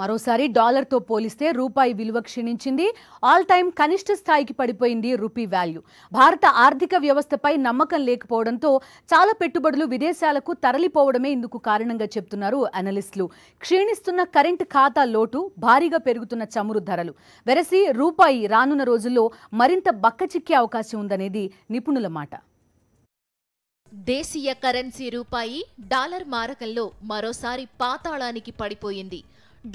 మరోసారి డాలర్తో పోలిస్తే రూపాయి విలువ క్షీణించింది ఆల్ టైం కనిష్ట స్థాయికి పడిపోయింది రూపీ వాల్యూ భారత ఆర్థిక వ్యవస్థపై నమ్మకం లేకపోవడంతో చాలా పెట్టుబడులు విదేశాలకు తరలిపోవడమే ఇందుకు కారణంగా చెప్తున్నారు అనలిస్టులు క్షీణిస్తున్న కరెంట్ ఖాతా లోటు భారీగా పెరుగుతున్న చమురు ధరలు వెరసి రూపాయి రానున్న రోజుల్లో మరింత బక్కచిక్కే అవకాశం ఉందనేది నిపుణుల మాట దేశీయ కరెన్సీ రూపాయి డాలర్ మారకంలో మరోసారి పాతాళానికి పడిపోయింది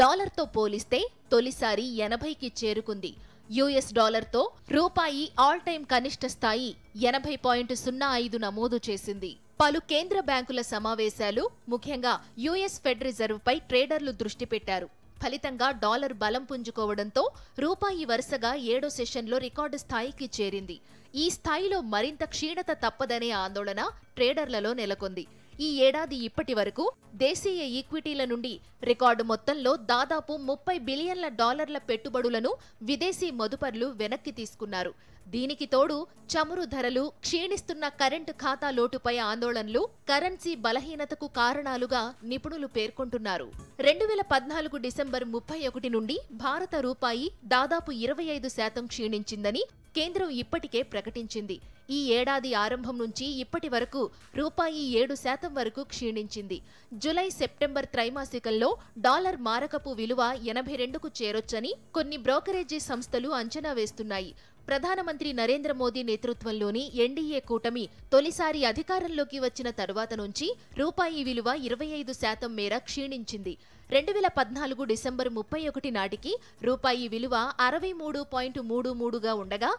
డాలర్తో పోలిస్తే తొలిసారి ఎనభైకి చేరుకుంది యుఎస్ డాలర్తో రూపాయి ఆల్ టైం కనిష్ట స్థాయి ఎనభై పాయింట్ సున్నా ఐదు నమోదు చేసింది పలు కేంద్ర బ్యాంకుల సమావేశాలు ముఖ్యంగా యుఎస్ ఫెడ్ రిజర్వ్పై ట్రేడర్లు దృష్టి పెట్టారు ఫలితంగా డాలర్ బలం పుంజుకోవడంతో రూపాయి వరుసగా ఏడో సెషన్లో రికార్డు స్థాయికి చేరింది ఈ స్థాయిలో మరింత క్షీణత తప్పదనే ఆందోళన ట్రేడర్లలో నెలకొంది ఈ ఏడాది ఇప్పటి వరకు దేశీయ ఈక్విటీల నుండి రికార్డు మొత్తంలో దాదాపు ముప్పై బిలియన్ల డాలర్ల పెట్టుబడులను విదేశీ మదుపర్లు వెనక్కి తీసుకున్నారు దీనికి తోడు చమురు ధరలు క్షీణిస్తున్న కరెంటు ఖాతా లోటుపై ఆందోళనలు కరెన్సీ బలహీనతకు కారణాలుగా నిపుణులు పేర్కొంటున్నారు రెండు వేల పద్నాలుగు డిసెంబర్ ముప్పై ఒకటి నుండి భారత రూపాయి దాదాపు ఇరవై ఐదు శాతం క్షీణించిందని కేంద్రం ఇప్పటికే ప్రకటించింది ఈ ఏడాది ఆరంభం నుంచి ఇప్పటి వరకు రూపాయి ఏడు శాతం వరకు క్షీణించింది జులై సెప్టెంబర్ త్రైమాసికంలో డాలర్ మారకపు విలువ ఎనభై రెండుకు చేరొచ్చని కొన్ని బ్రోకరేజీ సంస్థలు అంచనా వేస్తున్నాయి ప్రధానమంత్రి నరేంద్ర మోదీ నేతృత్వంలోని ఎన్డీఏ కూటమి తొలిసారి అధికారంలోకి వచ్చిన తరువాత నుంచి రూపాయి విలువ ఇరవై ఐదు శాతం మేర క్షీణించింది రెండు వేల పద్నాలుగు డిసెంబర్ ముప్పై ఒకటి నాటికి రూపాయి విలువ అరవై మూడు పాయింట్ మూడు మూడుగా ఉండగా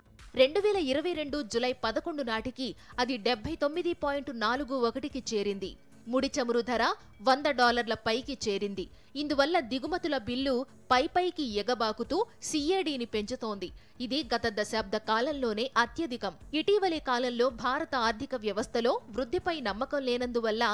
రెండు వేల ఇరవై రెండు జులై పదకొండు నాటికి అది డెబ్బై తొమ్మిది పాయింట్ నాలుగు ఒకటికి చేరింది ముడి చమురు ధర వంద డాలర్ల పైకి చేరింది ఇందువల్ల దిగుమతుల బిల్లు పైపైకి ఎగబాకుతూ సీఏడీని పెంచుతోంది ఇది గత దశాబ్ద కాలంలోనే అత్యధికం ఇటీవలి కాలంలో భారత ఆర్థిక వ్యవస్థలో వృద్ధిపై నమ్మకం లేనందువల్ల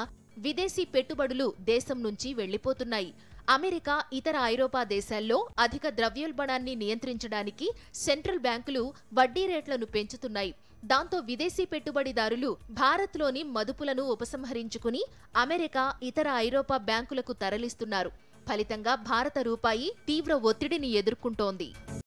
విదేశీ పెట్టుబడులు దేశం నుంచి వెళ్లిపోతున్నాయి అమెరికా ఇతర ఐరోపా దేశాల్లో అధిక ద్రవ్యోల్బణాన్ని నియంత్రించడానికి సెంట్రల్ బ్యాంకులు వడ్డీ రేట్లను పెంచుతున్నాయి దాంతో విదేశీ పెట్టుబడిదారులు భారత్లోని మదుపులను ఉపసంహరించుకుని అమెరికా ఇతర ఐరోపా బ్యాంకులకు తరలిస్తున్నారు ఫలితంగా భారత రూపాయి తీవ్ర ఒత్తిడిని ఎదుర్కొంటోంది